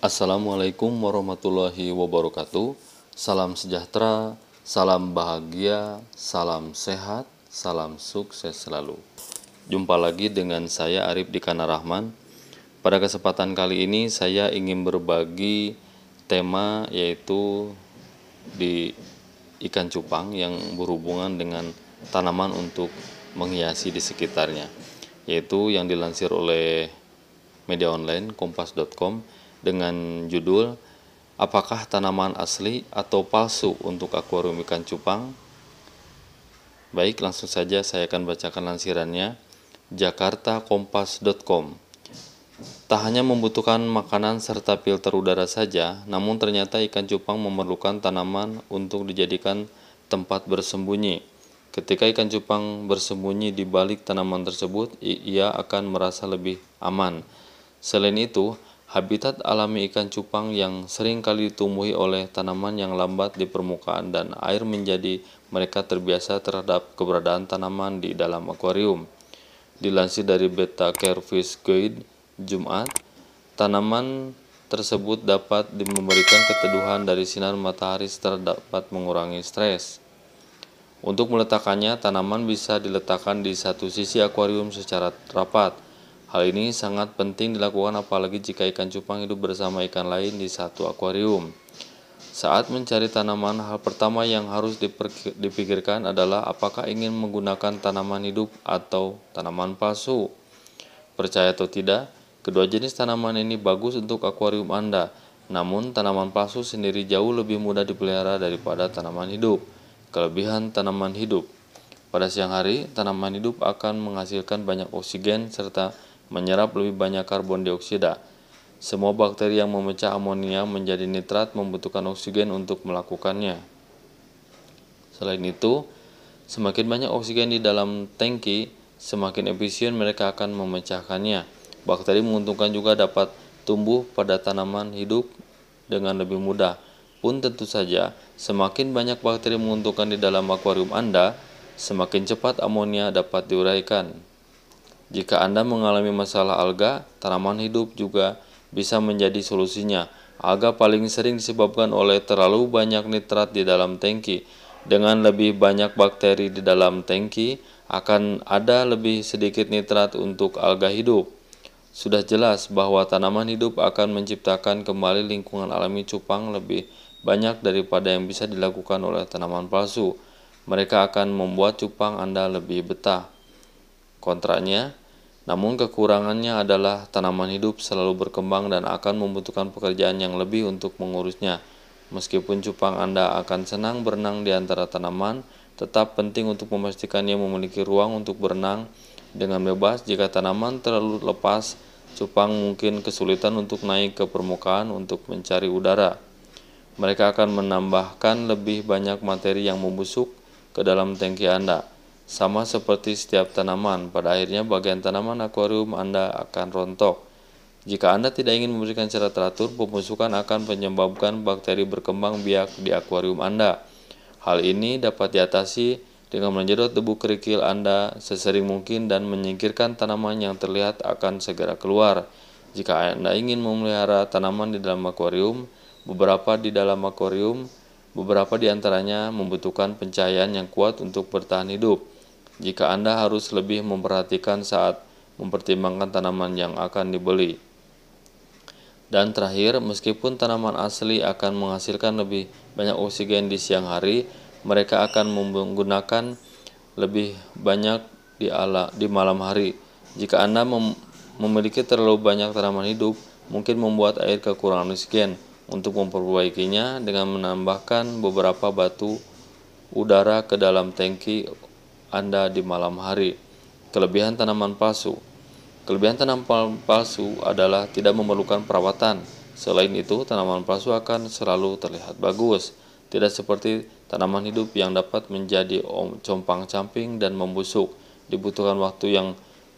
Assalamualaikum warahmatullahi wabarakatuh. Salam sejahtera, salam bahagia, salam sehat, salam sukses selalu. Jumpa lagi dengan saya Arif Dikana Rahman. Pada kesempatan kali ini saya ingin berbagi tema yaitu di ikan cupang yang berhubungan dengan tanaman untuk menghiasi di sekitarnya yaitu yang dilansir oleh media online kompas.com dengan judul Apakah tanaman asli atau palsu untuk akuarium ikan cupang? Baik, langsung saja saya akan bacakan lansirannya. jakartakompas.com Tak hanya membutuhkan makanan serta filter udara saja, namun ternyata ikan cupang memerlukan tanaman untuk dijadikan tempat bersembunyi. Ketika ikan cupang bersembunyi di balik tanaman tersebut, ia akan merasa lebih aman. Selain itu, Habitat alami ikan cupang yang sering kali ditumbuhi oleh tanaman yang lambat di permukaan dan air menjadi mereka terbiasa terhadap keberadaan tanaman di dalam akuarium. Dilansir dari Beta Care Fish Guide Jumat, tanaman tersebut dapat memberikan keteduhan dari sinar matahari serta dapat mengurangi stres. Untuk meletakkannya, tanaman bisa diletakkan di satu sisi akuarium secara rapat Hal ini sangat penting dilakukan apalagi jika ikan cupang hidup bersama ikan lain di satu akuarium. Saat mencari tanaman, hal pertama yang harus dipikirkan adalah apakah ingin menggunakan tanaman hidup atau tanaman palsu. Percaya atau tidak, kedua jenis tanaman ini bagus untuk akuarium Anda. Namun, tanaman palsu sendiri jauh lebih mudah dipelihara daripada tanaman hidup. Kelebihan tanaman hidup. Pada siang hari, tanaman hidup akan menghasilkan banyak oksigen serta menyerap lebih banyak karbon dioksida. Semua bakteri yang memecah amonia menjadi nitrat membutuhkan oksigen untuk melakukannya. Selain itu, semakin banyak oksigen di dalam tangki, semakin efisien mereka akan memecahkannya. Bakteri menguntungkan juga dapat tumbuh pada tanaman hidup dengan lebih mudah. Pun tentu saja, semakin banyak bakteri menguntungkan di dalam akuarium Anda, semakin cepat amonia dapat diuraikan. Jika Anda mengalami masalah alga, tanaman hidup juga bisa menjadi solusinya. Alga paling sering disebabkan oleh terlalu banyak nitrat di dalam tangki. Dengan lebih banyak bakteri di dalam tangki, akan ada lebih sedikit nitrat untuk alga hidup. Sudah jelas bahwa tanaman hidup akan menciptakan kembali lingkungan alami cupang lebih banyak daripada yang bisa dilakukan oleh tanaman palsu. Mereka akan membuat cupang Anda lebih betah. Kontraknya, namun kekurangannya adalah tanaman hidup selalu berkembang dan akan membutuhkan pekerjaan yang lebih untuk mengurusnya. Meskipun cupang Anda akan senang berenang di antara tanaman, tetap penting untuk memastikan ia memiliki ruang untuk berenang dengan bebas. Jika tanaman terlalu lepas, cupang mungkin kesulitan untuk naik ke permukaan untuk mencari udara. Mereka akan menambahkan lebih banyak materi yang membusuk ke dalam tangki Anda. Sama seperti setiap tanaman, pada akhirnya bagian tanaman akuarium Anda akan rontok. Jika Anda tidak ingin memberikan secara teratur, pemusukan akan menyebabkan bakteri berkembang biak di akuarium Anda. Hal ini dapat diatasi dengan menjerot debu kerikil Anda sesering mungkin dan menyingkirkan tanaman yang terlihat akan segera keluar. Jika Anda ingin memelihara tanaman di dalam akuarium, beberapa di dalam akuarium, beberapa di antaranya membutuhkan pencahayaan yang kuat untuk bertahan hidup jika Anda harus lebih memperhatikan saat mempertimbangkan tanaman yang akan dibeli. Dan terakhir, meskipun tanaman asli akan menghasilkan lebih banyak oksigen di siang hari, mereka akan menggunakan lebih banyak di, ala, di malam hari. Jika Anda mem memiliki terlalu banyak tanaman hidup, mungkin membuat air kekurangan oksigen. Untuk memperbaikinya dengan menambahkan beberapa batu udara ke dalam tangki anda di malam hari. Kelebihan tanaman palsu. Kelebihan tanaman palsu adalah tidak memerlukan perawatan. Selain itu, tanaman palsu akan selalu terlihat bagus, tidak seperti tanaman hidup yang dapat menjadi compang-camping dan membusuk. Dibutuhkan waktu yang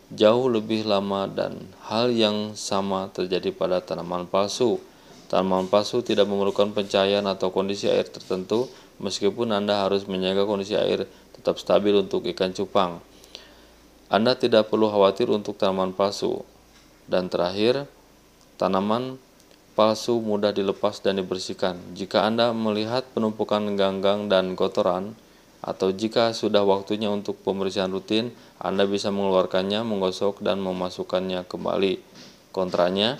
jauh lebih lama dan hal yang sama terjadi pada tanaman palsu. Tanaman palsu tidak memerlukan pencahayaan atau kondisi air tertentu meskipun Anda harus menjaga kondisi air tetap stabil untuk ikan cupang. Anda tidak perlu khawatir untuk tanaman palsu. Dan terakhir, tanaman palsu mudah dilepas dan dibersihkan. Jika Anda melihat penumpukan ganggang dan kotoran, atau jika sudah waktunya untuk pembersihan rutin, Anda bisa mengeluarkannya, menggosok, dan memasukkannya kembali. Kontranya,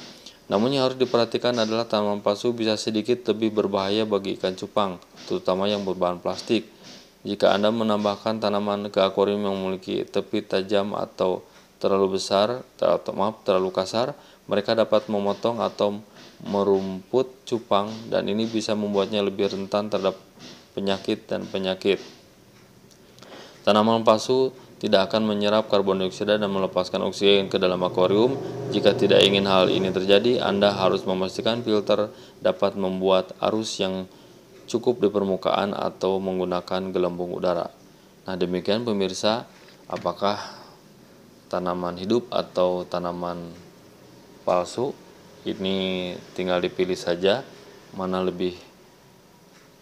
namun yang harus diperhatikan adalah tanaman palsu bisa sedikit lebih berbahaya bagi ikan cupang, terutama yang berbahan plastik. Jika Anda menambahkan tanaman ke akuarium yang memiliki tepi tajam atau terlalu besar, ter atau maaf, terlalu kasar, mereka dapat memotong atau merumput cupang dan ini bisa membuatnya lebih rentan terhadap penyakit dan penyakit. Tanaman palsu tidak akan menyerap karbon dioksida dan melepaskan oksigen ke dalam akuarium. Jika tidak ingin hal ini terjadi, Anda harus memastikan filter dapat membuat arus yang cukup di permukaan atau menggunakan gelembung udara. Nah, demikian pemirsa, apakah tanaman hidup atau tanaman palsu ini tinggal dipilih saja mana lebih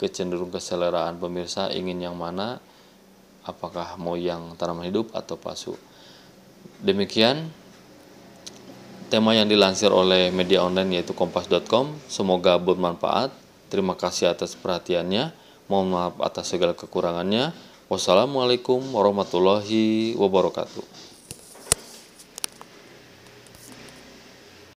kecenderung keseleraan pemirsa ingin yang mana apakah mau yang tanaman hidup atau palsu. Demikian tema yang dilansir oleh media online yaitu kompas.com. Semoga bermanfaat. Terima kasih atas perhatiannya. Mohon maaf atas segala kekurangannya. Wassalamualaikum warahmatullahi wabarakatuh.